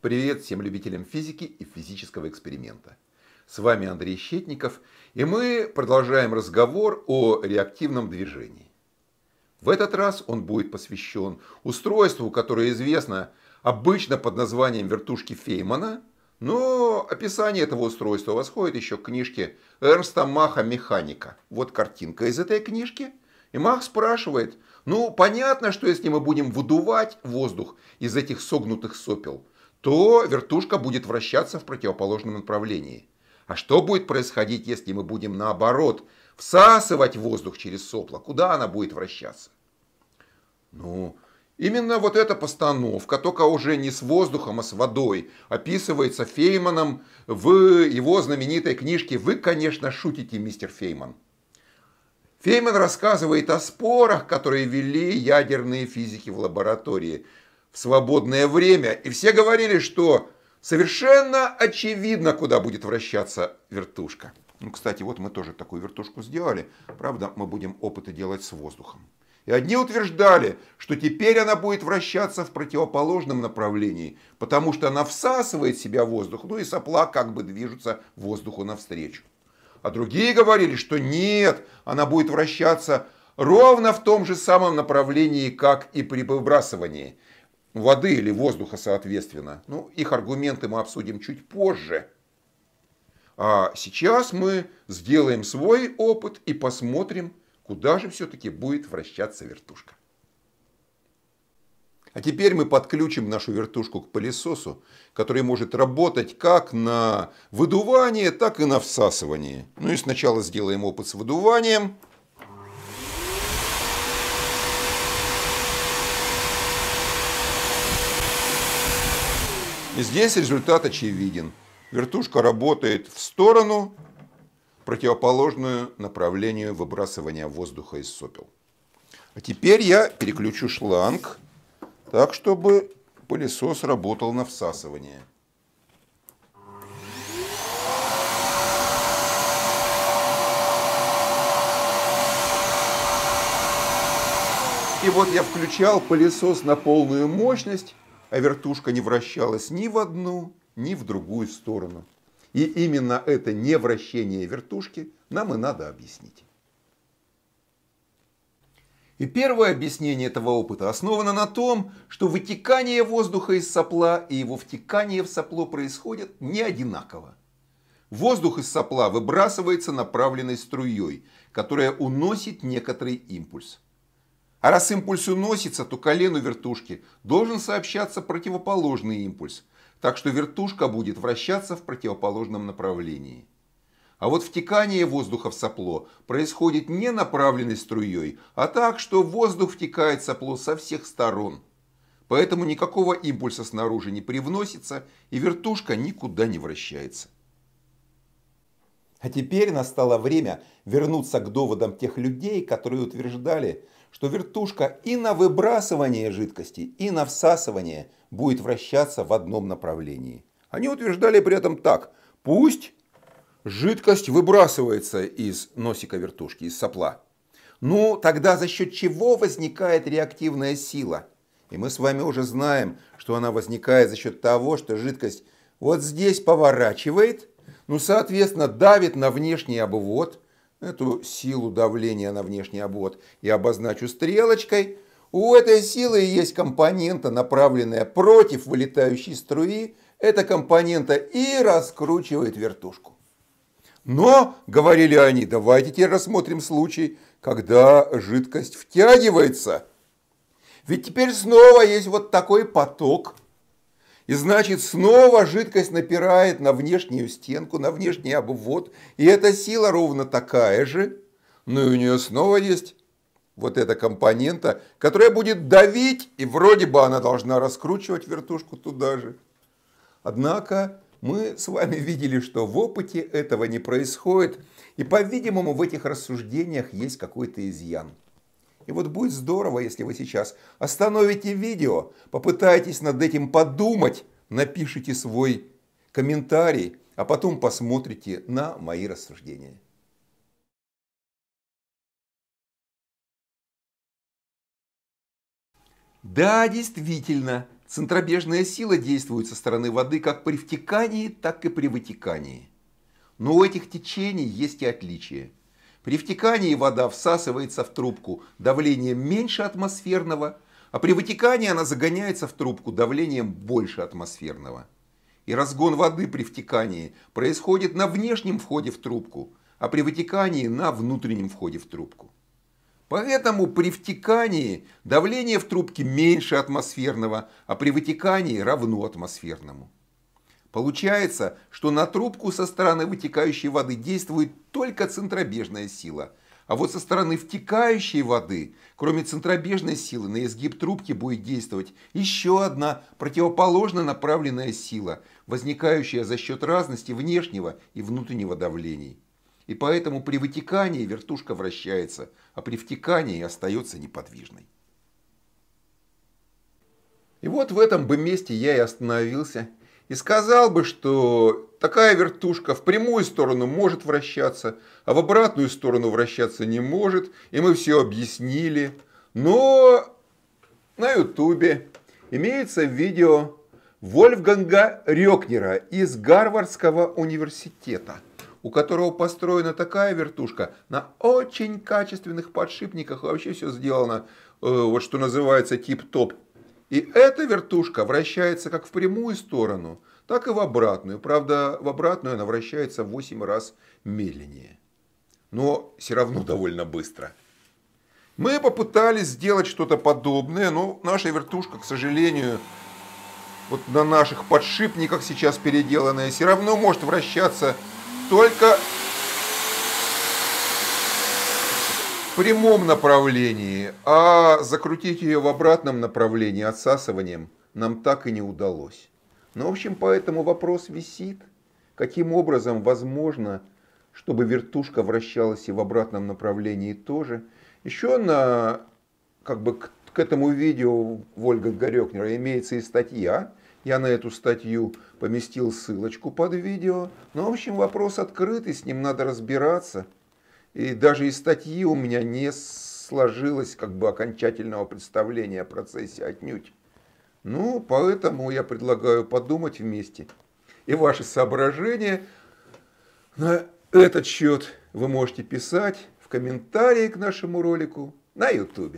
Привет всем любителям физики и физического эксперимента. С вами Андрей Щетников, и мы продолжаем разговор о реактивном движении. В этот раз он будет посвящен устройству, которое известно обычно под названием вертушки Феймана – но ну, описание этого устройства восходит еще к книжке Эрнста Маха «Механика». Вот картинка из этой книжки. И Мах спрашивает, ну понятно, что если мы будем выдувать воздух из этих согнутых сопел, то вертушка будет вращаться в противоположном направлении. А что будет происходить, если мы будем наоборот всасывать воздух через сопла? Куда она будет вращаться? Ну, Именно вот эта постановка, только уже не с воздухом, а с водой, описывается Фейманом в его знаменитой книжке «Вы, конечно, шутите, мистер Фейман». Фейман рассказывает о спорах, которые вели ядерные физики в лаборатории в свободное время, и все говорили, что совершенно очевидно, куда будет вращаться вертушка. Ну, кстати, вот мы тоже такую вертушку сделали. Правда, мы будем опыты делать с воздухом. И одни утверждали, что теперь она будет вращаться в противоположном направлении, потому что она всасывает в себя воздух, ну и сопла как бы движутся воздуху навстречу. А другие говорили, что нет, она будет вращаться ровно в том же самом направлении, как и при выбрасывании воды или воздуха соответственно. Ну, их аргументы мы обсудим чуть позже. А сейчас мы сделаем свой опыт и посмотрим, куда же все-таки будет вращаться вертушка. А теперь мы подключим нашу вертушку к пылесосу, который может работать как на выдувание, так и на всасывание. Ну и сначала сделаем опыт с выдуванием. И здесь результат очевиден. Вертушка работает в сторону, противоположную направлению выбрасывания воздуха из сопел. А теперь я переключу шланг так, чтобы пылесос работал на всасывание. И вот я включал пылесос на полную мощность, а вертушка не вращалась ни в одну, ни в другую сторону. И именно это невращение вертушки нам и надо объяснить. И первое объяснение этого опыта основано на том, что вытекание воздуха из сопла и его втекание в сопло происходят не одинаково. Воздух из сопла выбрасывается направленной струей, которая уносит некоторый импульс. А раз импульс уносится, то колену вертушки должен сообщаться противоположный импульс – так что вертушка будет вращаться в противоположном направлении. А вот втекание воздуха в сопло происходит не направленной струей, а так, что воздух втекает в сопло со всех сторон. Поэтому никакого импульса снаружи не привносится, и вертушка никуда не вращается. А теперь настало время вернуться к доводам тех людей, которые утверждали, что вертушка и на выбрасывание жидкости, и на всасывание будет вращаться в одном направлении. Они утверждали при этом так. Пусть жидкость выбрасывается из носика вертушки, из сопла. Ну, тогда за счет чего возникает реактивная сила? И мы с вами уже знаем, что она возникает за счет того, что жидкость вот здесь поворачивает, ну, соответственно, давит на внешний обвод, эту силу давления на внешний обвод я обозначу стрелочкой, у этой силы есть компонента, направленная против вылетающей струи. Эта компонента и раскручивает вертушку. Но, говорили они, давайте теперь рассмотрим случай, когда жидкость втягивается. Ведь теперь снова есть вот такой поток. И значит, снова жидкость напирает на внешнюю стенку, на внешний обвод. И эта сила ровно такая же. Но и у нее снова есть вот эта компонента, которая будет давить, и вроде бы она должна раскручивать вертушку туда же. Однако мы с вами видели, что в опыте этого не происходит, и, по-видимому, в этих рассуждениях есть какой-то изъян. И вот будет здорово, если вы сейчас остановите видео, попытаетесь над этим подумать, напишите свой комментарий, а потом посмотрите на мои рассуждения. Да, действительно, центробежная сила действует со стороны воды как при втекании, так и при вытекании. Но у этих течений есть и отличия. При втекании вода всасывается в трубку давлением меньше атмосферного, а при вытекании она загоняется в трубку давлением больше атмосферного. И разгон воды при втекании происходит на внешнем входе в трубку, а при вытекании на внутреннем входе в трубку. Поэтому при втекании давление в трубке меньше атмосферного, а при вытекании равно атмосферному. Получается, что на трубку со стороны вытекающей воды действует только центробежная сила, а вот со стороны втекающей воды, кроме центробежной силы, на изгиб трубки будет действовать еще одна противоположно направленная сила, возникающая за счет разности внешнего и внутреннего давлений. И поэтому при вытекании вертушка вращается, а при втекании остается неподвижной. И вот в этом бы месте я и остановился. И сказал бы, что такая вертушка в прямую сторону может вращаться, а в обратную сторону вращаться не может. И мы все объяснили. Но на ютубе имеется видео Вольфганга Рёкнера из Гарвардского университета – у которого построена такая вертушка на очень качественных подшипниках, вообще все сделано, э, вот что называется, тип-топ. И эта вертушка вращается как в прямую сторону, так и в обратную. Правда, в обратную она вращается в 8 раз медленнее. Но все равно довольно быстро. Мы попытались сделать что-то подобное, но наша вертушка, к сожалению, вот на наших подшипниках сейчас переделанная, все равно может вращаться только в прямом направлении, а закрутить ее в обратном направлении отсасыванием нам так и не удалось. Но, ну, в общем, поэтому вопрос висит, каким образом возможно, чтобы вертушка вращалась и в обратном направлении тоже. Еще на, как бы к, к этому видео Вольга Горекнера имеется и статья, я на эту статью поместил ссылочку под видео. Но, ну, в общем, вопрос открытый, с ним надо разбираться. И даже из статьи у меня не сложилось как бы окончательного представления о процессе отнюдь. Ну, поэтому я предлагаю подумать вместе. И ваши соображения на этот счет вы можете писать в комментарии к нашему ролику на YouTube.